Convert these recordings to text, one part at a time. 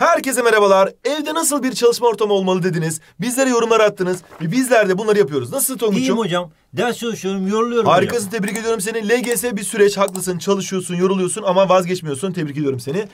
Herkese merhabalar. Evde nasıl bir çalışma ortamı olmalı dediniz. Bizlere yorumlar attınız. Ve bizler de bunları yapıyoruz. Nasıl Tonguç'um? İyiyim hocam. Ders çalışıyorum, yoruluyorum Harikasın, hocam. tebrik ediyorum seni. LGS bir süreç. Haklısın, çalışıyorsun, yoruluyorsun ama vazgeçmiyorsun. Tebrik ediyorum seni.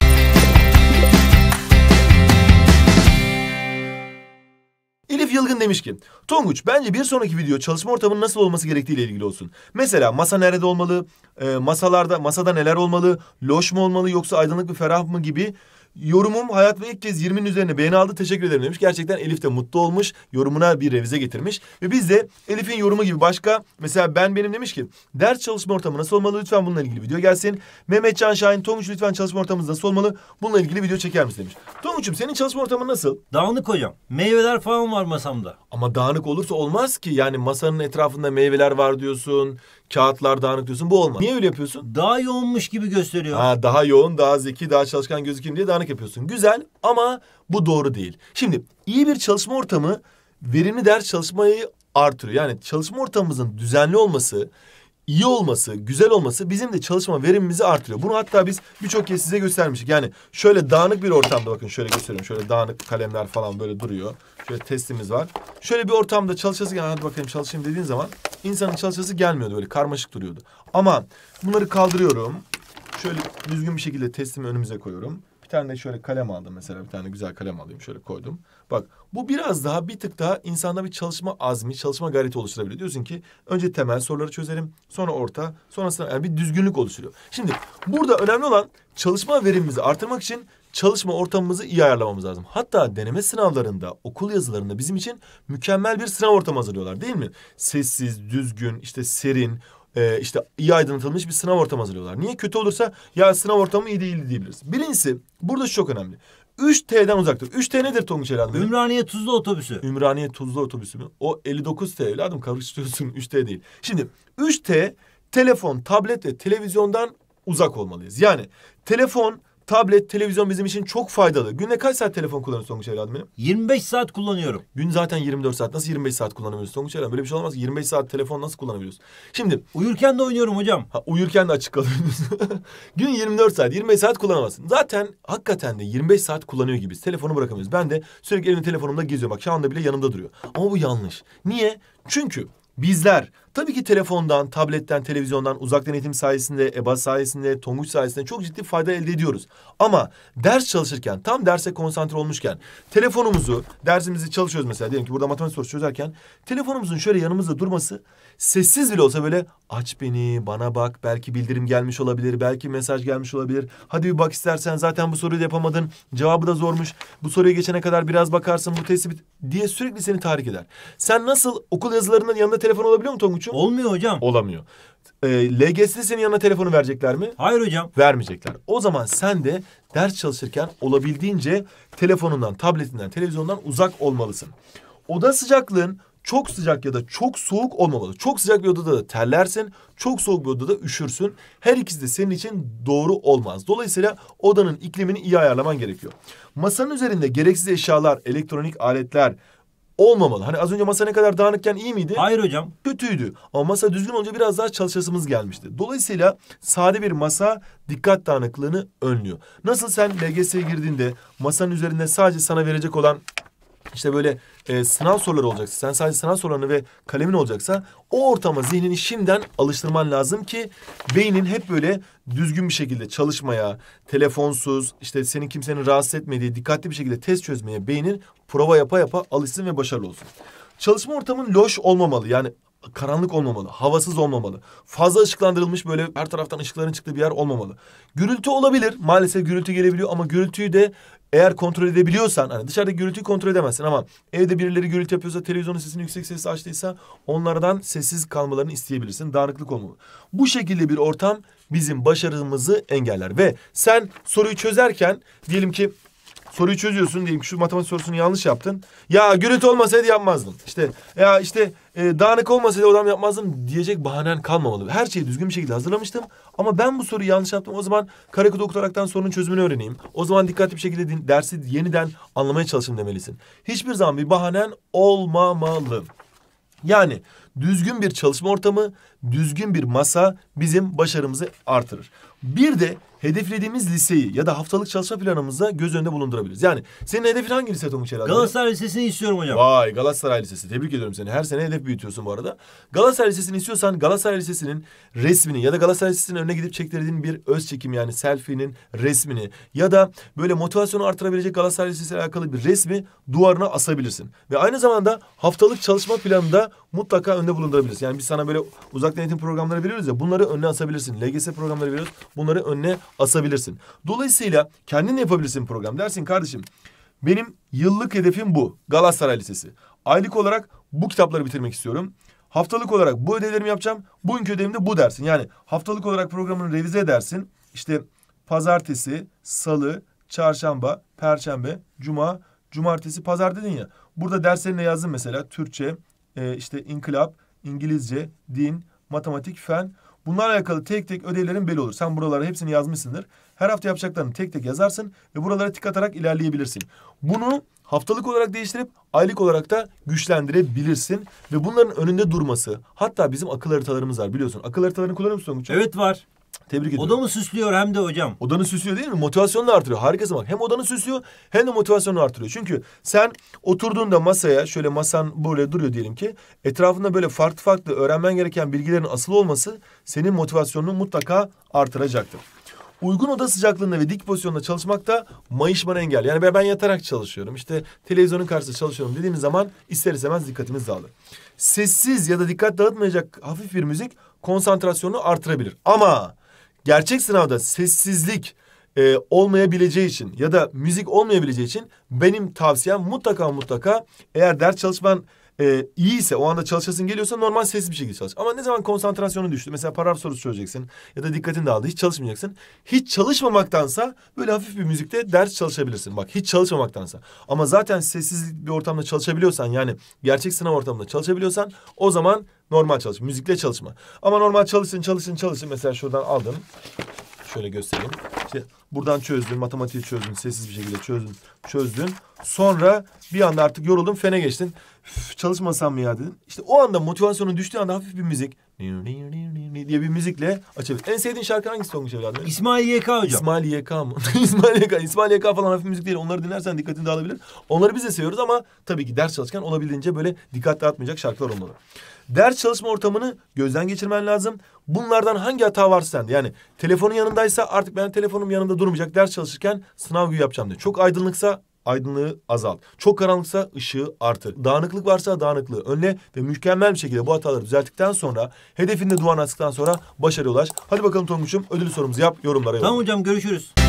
Elif Yılgın demiş ki, Tonguç bence bir sonraki video çalışma ortamının nasıl olması gerektiğiyle ilgili olsun. Mesela masa nerede olmalı, ee, masalarda masada neler olmalı, loş mu olmalı yoksa aydınlık bir ferah mı gibi Yorumum hayat ve ilk kez 20'nin üzerine beğeni aldı. Teşekkür ederim demiş. Gerçekten Elif de mutlu olmuş. Yorumuna bir revize getirmiş. Ve biz de Elif'in yorumu gibi başka mesela ben benim demiş ki ders çalışma ortamı nasıl olmalı? Lütfen bununla ilgili video gelsin. Mehmet Can Şahin Tomuç lütfen çalışma ortamımız nasıl olmalı? Bununla ilgili video çeker misin demiş. Tomuç'um senin çalışma ortamın nasıl? Dağınık hocam. Meyveler falan var masamda. Ama dağınık olursa olmaz ki. Yani masanın etrafında meyveler var diyorsun. Kağıtlar dağınık diyorsun. Bu olmaz. Niye öyle yapıyorsun? Daha yoğunmuş gibi gösteriyor. Ha, daha yoğun, daha zeki, daha çalışkan gözükeyim diye dağınık yapıyorsun. Güzel ama bu doğru değil. Şimdi iyi bir çalışma ortamı verimli ders çalışmayı artırıyor. Yani çalışma ortamımızın düzenli olması iyi olması, güzel olması bizim de çalışma verimimizi artırıyor. Bunu hatta biz birçok kez size göstermiştik. Yani şöyle dağınık bir ortamda bakın şöyle göstereyim. Şöyle dağınık kalemler falan böyle duruyor. Şöyle testimiz var. Şöyle bir ortamda çalışası gelen hadi bakayım çalışayım dediğin zaman insanın çalışası gelmiyordu böyle karmaşık duruyordu. Ama bunları kaldırıyorum. Şöyle düzgün bir şekilde testimi önümüze koyuyorum. Bir tane de şöyle kalem aldım mesela. Bir tane güzel kalem alayım şöyle koydum. Bak bu biraz daha bir tık daha insanda bir çalışma azmi, çalışma gayreti oluşturabiliyor. Diyorsun ki önce temel soruları çözerim. Sonra orta, sonrasında yani bir düzgünlük oluşturuyor. Şimdi burada önemli olan çalışma verimimizi artırmak için çalışma ortamımızı iyi ayarlamamız lazım. Hatta deneme sınavlarında, okul yazılarında bizim için mükemmel bir sınav ortamı hazırlıyorlar değil mi? Sessiz, düzgün, işte serin, e, işte iyi aydınlatılmış bir sınav ortamı hazırlıyorlar. Niye kötü olursa ya sınav ortamı iyi değildi diyebiliriz. Birincisi burada çok önemli. 3T'den uzaktır. 3T nedir Tonguç evladım? Ümraniye Tuzlu otobüsü. Ümraniye Tuzlu otobüsü mü? O 59T evladım karıştırıyorsun 3T değil. Şimdi 3T telefon, tablet ve televizyondan uzak olmalıyız. Yani telefon, tablet, televizyon bizim için çok faydalı. Günde kaç saat telefon kullanıyorsun Tonguç evladım benim? 25 saat kullanıyorum. Gün zaten 24 saat. Nasıl 25 saat kullanamıyoruz Tonguç evladım? Böyle bir şey olmaz. 25 saat telefon nasıl kullanabiliyoruz? Şimdi... Uyurken de oynuyorum hocam. Ha, uyurken de açık kalıyorsunuz. Gün 24 saat, 25 saat kullanamazsın. Zaten hakikaten de 25 saat kullanıyor gibiyiz. Telefonu bırakamıyoruz. Ben de sürekli elimde telefonumda geziyorum. Bak şu anda bile yanımda duruyor. Ama bu yanlış. Niye? Çünkü bizler Tabii ki telefondan, tabletten, televizyondan, uzaktan eğitim sayesinde, EBA sayesinde, Tonguç sayesinde çok ciddi fayda elde ediyoruz. Ama ders çalışırken, tam derse konsantre olmuşken telefonumuzu, dersimizi çalışıyoruz mesela diyelim ki burada matematik sorusu çözerken telefonumuzun şöyle yanımızda durması sessiz bile olsa böyle aç beni, bana bak, belki bildirim gelmiş olabilir, belki mesaj gelmiş olabilir. Hadi bir bak istersen zaten bu soruyu da yapamadın, cevabı da zormuş. Bu soruya geçene kadar biraz bakarsın, bu tespit diye sürekli seni tahrik eder. Sen nasıl okul yazılarının yanında telefon olabiliyor mu Tonguç? suçum. Olmuyor hocam. Olamıyor. E, ee, LGS'de senin yanına telefonu verecekler mi? Hayır hocam. Vermeyecekler. O zaman sen de ders çalışırken olabildiğince telefonundan, tabletinden, televizyondan uzak olmalısın. Oda sıcaklığın çok sıcak ya da çok soğuk olmamalı. Çok sıcak bir odada da terlersin, çok soğuk bir odada da üşürsün. Her ikisi de senin için doğru olmaz. Dolayısıyla odanın iklimini iyi ayarlaman gerekiyor. Masanın üzerinde gereksiz eşyalar, elektronik aletler, olmamalı. Hani az önce masa ne kadar dağınıkken iyi miydi? Hayır hocam. Kötüydü. Ama masa düzgün olunca biraz daha çalışasımız gelmişti. Dolayısıyla sade bir masa dikkat dağınıklığını önlüyor. Nasıl sen LGS'ye girdiğinde masanın üzerinde sadece sana verecek olan işte böyle e, sınav soruları olacaksa, sen sadece sınav sorularını ve kalemin olacaksa o ortama zihnini şimdiden alıştırman lazım ki beynin hep böyle düzgün bir şekilde çalışmaya, telefonsuz, işte senin kimsenin rahatsız etmediği, dikkatli bir şekilde test çözmeye beynin prova yapa yapa alışsın ve başarılı olsun. Çalışma ortamın loş olmamalı. Yani karanlık olmamalı, havasız olmamalı. Fazla ışıklandırılmış böyle her taraftan ışıkların çıktığı bir yer olmamalı. Gürültü olabilir. Maalesef gürültü gelebiliyor ama gürültüyü de eğer kontrol edebiliyorsan hani dışarıda gürültüyü kontrol edemezsin ama evde birileri gürültü yapıyorsa televizyonun sesini yüksek sesle açtıysa onlardan sessiz kalmalarını isteyebilirsin. Dağınıklık olmalı. Bu şekilde bir ortam bizim başarımızı engeller ve sen soruyu çözerken diyelim ki soruyu çözüyorsun diyelim ki şu matematik sorusunu yanlış yaptın. Ya gürültü olmasaydı yapmazdım. İşte ya işte e, dağınık olmasaydı odam yapmazdım diyecek bahanen kalmamalı. Her şeyi düzgün bir şekilde hazırlamıştım ama ben bu soruyu yanlış yaptım. O zaman karakod okutaraktan sorunun çözümünü öğreneyim. O zaman dikkatli bir şekilde din, dersi yeniden anlamaya çalışın demelisin. Hiçbir zaman bir bahanen olmamalı. Yani düzgün bir çalışma ortamı düzgün bir masa bizim başarımızı artırır. Bir de hedeflediğimiz liseyi ya da haftalık çalışma planımızda göz önünde bulundurabiliriz. Yani senin hedefin hangi lise Tonguç herhalde? Galatasaray Lisesi'ni istiyorum hocam. Vay Galatasaray Lisesi. Tebrik ediyorum seni. Her sene hedef büyütüyorsun bu arada. Galatasaray Lisesi'ni istiyorsan Galatasaray Lisesi'nin resmini ya da Galatasaray Lisesi'nin önüne gidip çektirdiğin bir öz çekim yani selfie'nin resmini ya da böyle motivasyonu artırabilecek Galatasaray lisesi ile alakalı bir resmi duvarına asabilirsin. Ve aynı zamanda haftalık çalışma planında mutlaka önde bulundurabilirsin. Yani biz sana böyle uzak uzaktan eğitim programları veriyoruz ya bunları önüne asabilirsin. LGS programları veriyoruz bunları önüne asabilirsin. Dolayısıyla kendin yapabilirsin program. Dersin kardeşim benim yıllık hedefim bu Galatasaray Lisesi. Aylık olarak bu kitapları bitirmek istiyorum. Haftalık olarak bu ödevlerimi yapacağım. Bugünkü ödevimde bu dersin. Yani haftalık olarak programını revize edersin. İşte pazartesi, salı, çarşamba, perşembe, cuma, cumartesi, pazar dedin ya. Burada derslerine yazdım mesela Türkçe, e, işte inkılap, İngilizce, din, matematik, fen bunlarla alakalı tek tek ödevlerin belli olur. Sen buralara hepsini yazmışsındır. Her hafta yapacaklarını tek tek yazarsın ve buralara tik atarak ilerleyebilirsin. Bunu haftalık olarak değiştirip aylık olarak da güçlendirebilirsin. Ve bunların önünde durması. Hatta bizim akıl haritalarımız var biliyorsun. Akıl haritalarını kullanıyor musun? Tonguç? Evet var. Tebrik ediyorum. Odamı süslüyor hem de hocam. Odanı süslüyor değil mi? Motivasyonunu artırıyor. Harikasın bak. Hem odanı süslüyor hem de motivasyonunu artırıyor. Çünkü sen oturduğunda masaya şöyle masan böyle duruyor diyelim ki. Etrafında böyle farklı farklı öğrenmen gereken bilgilerin asıl olması senin motivasyonunu mutlaka artıracaktır. Uygun oda sıcaklığında ve dik pozisyonda çalışmak da mayışmanı engel. Yani ben yatarak çalışıyorum. İşte televizyonun karşısında çalışıyorum dediğimiz zaman ister istemez dikkatimiz dağılır. Sessiz ya da dikkat dağıtmayacak hafif bir müzik konsantrasyonu artırabilir. Ama gerçek sınavda sessizlik e, olmayabileceği için ya da müzik olmayabileceği için benim tavsiyem mutlaka mutlaka eğer ders çalışman e, iyiyse o anda çalışasın geliyorsa normal sessiz bir şekilde çalış. Ama ne zaman konsantrasyonun düştü mesela paragraf sorusu çözeceksin ya da dikkatin dağıldı hiç çalışmayacaksın. Hiç çalışmamaktansa böyle hafif bir müzikte ders çalışabilirsin. Bak hiç çalışmamaktansa. Ama zaten sessiz bir ortamda çalışabiliyorsan yani gerçek sınav ortamında çalışabiliyorsan o zaman normal çalış. Müzikle çalışma. Ama normal çalışın çalışın çalışın mesela şuradan aldım. Şöyle göstereyim. İşte buradan çözdün, matematiği çözdün, sessiz bir şekilde çözdün, çözdün. Sonra bir anda artık yoruldun, fene geçtin. Üf, çalışmasam mı ya dedim. İşte o anda motivasyonun düştüğü anda hafif bir müzik diye bir müzikle açabilir. En sevdiğin şarkı hangisi olmuş evladım? İsmail YK hocam. İsmail YK mı? İsmail YK. İsmail YK falan hafif müzik değil. Onları dinlersen dikkatini dağılabilir. Onları biz de seviyoruz ama tabii ki ders çalışırken olabildiğince böyle dikkat dağıtmayacak şarkılar olmalı. Ders çalışma ortamını gözden geçirmen lazım. Bunlardan hangi hata varsa sende. Yani telefonun yanındaysa artık ben telefonum yanımda durmayacak. Ders çalışırken sınav gibi yapacağım diye. Çok aydınlıksa aydınlığı azalt. Çok karanlıksa ışığı artır. Dağınıklık varsa dağınıklığı önle ve mükemmel bir şekilde bu hataları düzelttikten sonra hedefinde duan attıktan sonra başarıya ulaş. Hadi bakalım Tonguç'um ödül sorumuzu yap yorumlara. Tamam hocam görüşürüz.